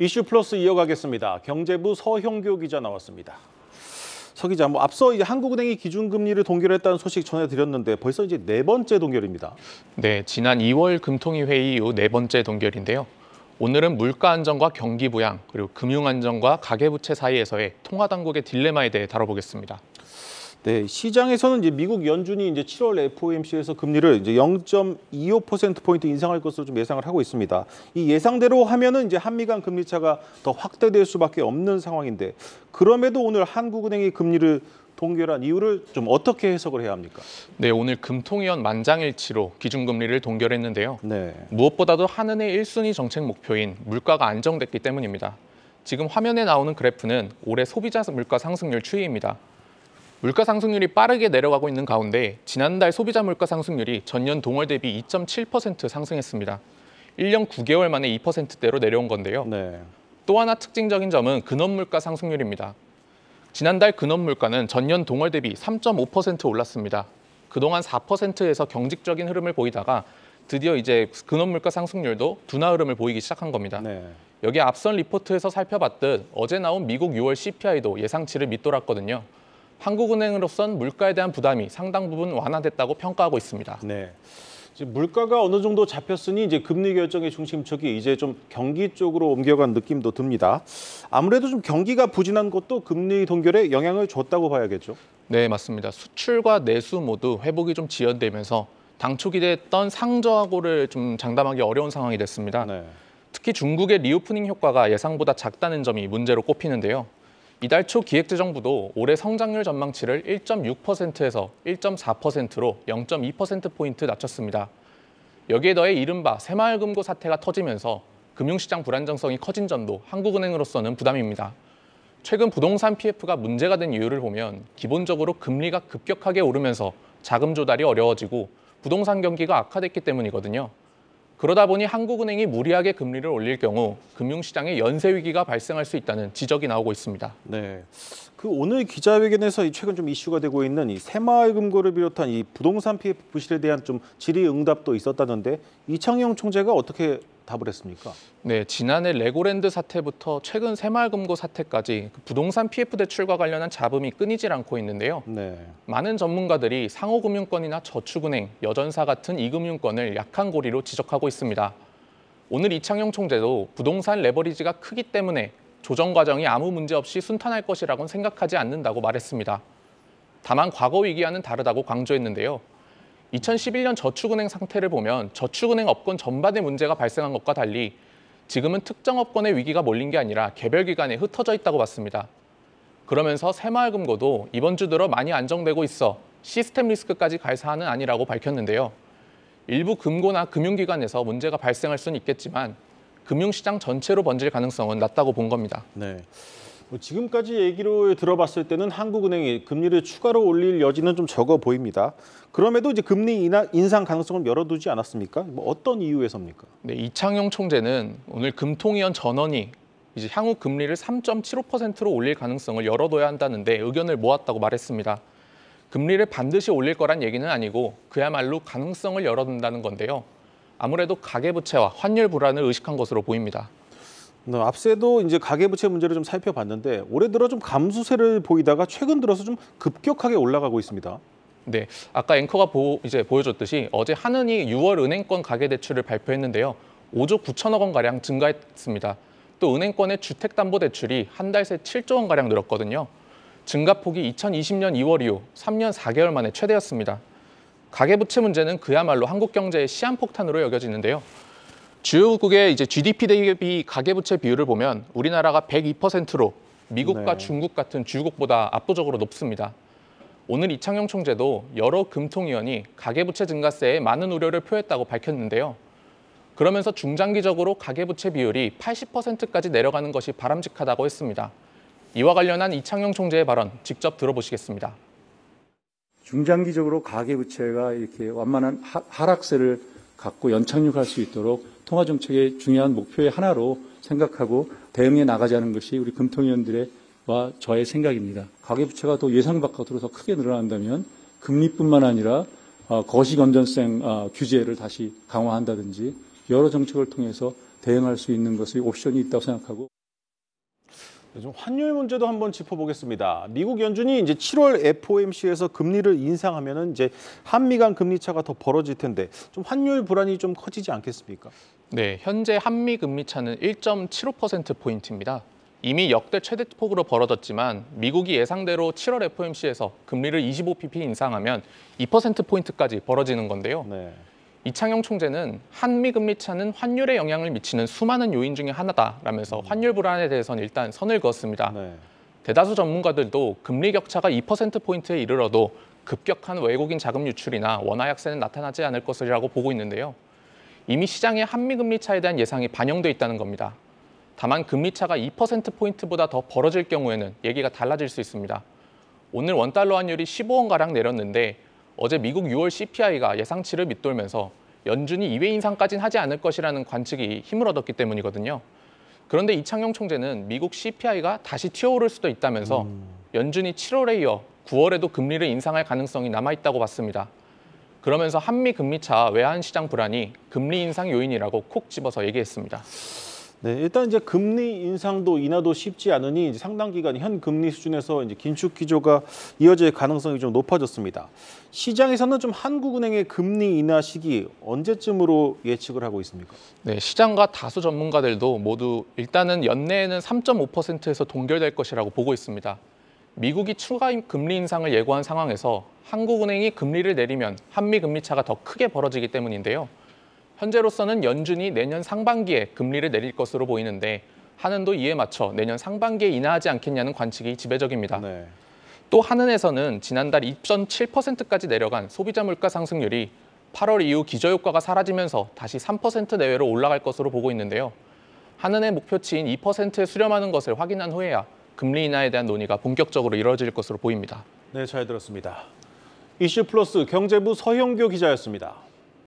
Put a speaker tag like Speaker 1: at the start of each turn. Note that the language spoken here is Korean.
Speaker 1: 이슈 플러스 이어가겠습니다. 경제부 서형교 기자 나왔습니다. 서 기자, 뭐 앞서 이제 한국은행이 기준금리를 동결했다는 소식 전해드렸는데 벌써 이제 네 번째 동결입니다.
Speaker 2: 네, 지난 2월 금통위 회의 이후 네 번째 동결인데요. 오늘은 물가 안정과 경기 부양, 그리고 금융 안정과 가계부채 사이에서의 통화 당국의 딜레마에 대해 다뤄보겠습니다.
Speaker 1: 네, 시장에서는 이제 미국 연준이 이제 7월 FOMC에서 금리를 이제 0.25% 포인트 인상할 것으로 좀 예상을 하고 있습니다. 이 예상대로 하면은 이제 한미 간 금리 차가 더 확대될 수밖에 없는 상황인데 그럼에도 오늘 한국은행이 금리를 동결한 이유를 좀 어떻게 해석을 해야 합니까?
Speaker 2: 네, 오늘 금통위원 만장일치로 기준금리를 동결했는데요. 네. 무엇보다도 한은의 일순위 정책 목표인 물가가 안정됐기 때문입니다. 지금 화면에 나오는 그래프는 올해 소비자 물가 상승률 추이입니다. 물가 상승률이 빠르게 내려가고 있는 가운데 지난달 소비자 물가 상승률이 전년 동월 대비 2.7% 상승했습니다. 1년 9개월 만에 2%대로 내려온 건데요. 네. 또 하나 특징적인 점은 근원 물가 상승률입니다. 지난달 근원 물가는 전년 동월 대비 3.5% 올랐습니다. 그동안 4%에서 경직적인 흐름을 보이다가 드디어 이제 근원 물가 상승률도 둔화 흐름을 보이기 시작한 겁니다. 네. 여기 앞선 리포트에서 살펴봤듯 어제 나온 미국 6월 CPI도 예상치를 밑돌았거든요. 한국은행으로선 물가에 대한 부담이 상당 부분 완화됐다고 평가하고 있습니다. 네.
Speaker 1: 물가가 어느 정도 잡혔으니 이제 금리 결정의 중심축이 이제 좀 경기 쪽으로 옮겨간 느낌도 듭니다. 아무래도 좀 경기가 부진한 것도 금리 동결에 영향을 줬다고
Speaker 2: 봐야겠죠. 네, 맞습니다. 수출과 내수 모두 회복이 좀 지연되면서 당초 기대했던 상저하고를 좀 장담하기 어려운 상황이 됐습니다. 네. 특히 중국의 리오프닝 효과가 예상보다 작다는 점이 문제로 꼽히는데요. 이달 초 기획재정부도 올해 성장률 전망치를 1.6%에서 1.4%로 0.2%포인트 낮췄습니다. 여기에 더해 이른바 새마을금고 사태가 터지면서 금융시장 불안정성이 커진 점도 한국은행으로서는 부담입니다. 최근 부동산 PF가 문제가 된 이유를 보면 기본적으로 금리가 급격하게 오르면서 자금 조달이 어려워지고 부동산 경기가 악화됐기 때문이거든요. 그러다 보니 한국은행이 무리하게 금리를 올릴 경우 금융시장에 연쇄 위기가 발생할 수 있다는 지적이 나오고 있습니다. 네.
Speaker 1: 그 오늘 기자회견에서 최근 좀 이슈가 되고 있는 이 새마을 금고를 비롯한 이 부동산 피해 부실에 대한 좀 질의응답도 있었다는데 이창용 총재가 어떻게 답을 했습니까?
Speaker 2: 네, 지난해 레고랜드 사태부터 최근 새마을금고 사태까지 그 부동산 PF 대출과 관련한 잡음이 끊이질 않고 있는데요. 네. 많은 전문가들이 상호금융권이나 저축은행, 여전사 같은 이금융권을 약한 고리로 지적하고 있습니다. 오늘 이창용 총재도 부동산 레버리지가 크기 때문에 조정 과정이 아무 문제 없이 순탄할 것이라고는 생각하지 않는다고 말했습니다. 다만 과거 위기와는 다르다고 강조했는데요. 2011년 저축은행 상태를 보면 저축은행 업권 전반의 문제가 발생한 것과 달리 지금은 특정 업권의 위기가 몰린 게 아니라 개별 기관에 흩어져 있다고 봤습니다. 그러면서 새마을금고도 이번 주 들어 많이 안정되고 있어 시스템 리스크까지 갈 사안은 아니라고 밝혔는데요. 일부 금고나 금융기관에서 문제가 발생할 수는 있겠지만 금융시장 전체로 번질 가능성은 낮다고 본 겁니다. 네.
Speaker 1: 뭐 지금까지 얘기로 들어봤을 때는 한국은행이 금리를 추가로 올릴 여지는 좀 적어 보입니다. 그럼에도 이제 금리 인하, 인상 가능성을
Speaker 2: 열어두지 않았습니까? 뭐 어떤 이유에서입니까? 네, 이창용 총재는 오늘 금통위원 전원이 이제 향후 금리를 3.75%로 올릴 가능성을 열어둬야 한다는데 의견을 모았다고 말했습니다. 금리를 반드시 올릴 거란 얘기는 아니고 그야말로 가능성을 열어둔다는 건데요. 아무래도 가계부채와 환율 불안을 의식한 것으로 보입니다. 네,
Speaker 1: 앞세도 이제 가계부채 문제를 좀 살펴봤는데 올해 들어 좀 감수세를 보이다가 최근 들어서 좀 급격하게 올라가고 있습니다.
Speaker 2: 네, 아까 앵커가 보, 이제 보여줬듯이 어제 한은이 6월 은행권 가계대출을 발표했는데요. 5조 9천억 원가량 증가했습니다. 또 은행권의 주택담보대출이 한 달 새 7조 원가량 늘었거든요. 증가폭이 2020년 2월 이후 3년 4개월 만에 최대였습니다. 가계부채 문제는 그야말로 한국 경제의 시한폭탄으로 여겨지는데요. 주요국의 이제 GDP 대비 가계부채 비율을 보면 우리나라가 102%로 미국과 네. 중국 같은 주요국보다 압도적으로 높습니다. 오늘 이창용 총재도 여러 금통위원이 가계부채 증가세에 많은 우려를 표했다고 밝혔는데요. 그러면서 중장기적으로 가계부채 비율이 80%까지 내려가는 것이 바람직하다고 했습니다. 이와 관련한 이창용 총재의 발언 직접 들어보시겠습니다.
Speaker 1: 중장기적으로 가계부채가 이렇게 완만한 하락세를 갖고 연착륙할 수 있도록 통화정책의 중요한 목표의 하나로 생각하고 대응해 나가자는 것이 우리 금통위원들의와 저의 생각입니다. 가계부채가 또 예상 바깥으로 더 크게 늘어난다면 금리뿐만 아니라 어, 거시건전성 어, 규제를 다시 강화한다든지 여러 정책을 통해서 대응할 수 있는 것의 옵션이 있다고 생각하고 요 네, 환율 문제도 한번 짚어보겠습니다. 미국 연준이 이제 7월 FOMC에서 금리를 인상하면은 이제 한미 간 금리 차가 더 벌어질 텐데 좀
Speaker 2: 환율 불안이 좀 커지지 않겠습니까? 네, 현재 한미 금리 차는 1.75% 포인트입니다. 이미 역대 최대 폭으로 벌어졌지만 미국이 예상대로 7월 FOMC에서 금리를 25pp 인상하면 2% 포인트까지 벌어지는 건데요. 네. 이창용 총재는 한미 금리 차는 환율에 영향을 미치는 수많은 요인 중의 하나다라면서 음. 환율 불안에 대해서는 일단 선을 그었습니다. 네. 대다수 전문가들도 금리 격차가 2%포인트에 이르러도 급격한 외국인 자금 유출이나 원화 약세는 나타나지 않을 것이라고 보고 있는데요. 이미 시장에 한미 금리 차에 대한 예상이 반영돼 있다는 겁니다. 다만 금리 차가 2%포인트보다 더 벌어질 경우에는 얘기가 달라질 수 있습니다. 오늘 원달러 환율이 15원가량 내렸는데 어제 미국 6월 CPI가 예상치를 밑돌면서 연준이 2회 인상까지는 하지 않을 것이라는 관측이 힘을 얻었기 때문이거든요. 그런데 이창용 총재는 미국 CPI가 다시 튀어오를 수도 있다면서 음. 연준이 7월에 이어 9월에도 금리를 인상할 가능성이 남아있다고 봤습니다. 그러면서 한미 금리차 외환시장 불안이 금리 인상 요인이라고 콕 집어서 얘기했습니다.
Speaker 1: 네, 일단 이제 금리 인상도 인하도 쉽지 않으니 상당 기간 현 금리 수준에서 이제 긴축 기조가 이어질 가능성이 좀 높아졌습니다. 시장에서는 좀 한국은행의 금리 인하 시기
Speaker 2: 언제쯤으로 예측을 하고 있습니까? 네, 시장과 다수 전문가들도 모두 일단은 연내에는 3.5%에서 동결될 것이라고 보고 있습니다. 미국이 추가 금리 인상을 예고한 상황에서 한국은행이 금리를 내리면 한미 금리 차가 더 크게 벌어지기 때문인데요. 현재로서는 연준이 내년 상반기에 금리를 내릴 것으로 보이는데 한은도 이에 맞춰 내년 상반기에 인하하지 않겠냐는 관측이 지배적입니다. 네. 또 한은에서는 지난달 2.7%까지 내려간 소비자 물가 상승률이 8월 이후 기저효과가 사라지면서 다시 3% 내외로 올라갈 것으로 보고 있는데요. 한은의 목표치인 2%에 수렴하는 것을 확인한 후에야 금리 인하에 대한 논의가 본격적으로 이뤄질 것으로 보입니다.
Speaker 1: 네, 잘 들었습니다. 이슈 플러스 경제부 서영교 기자였습니다.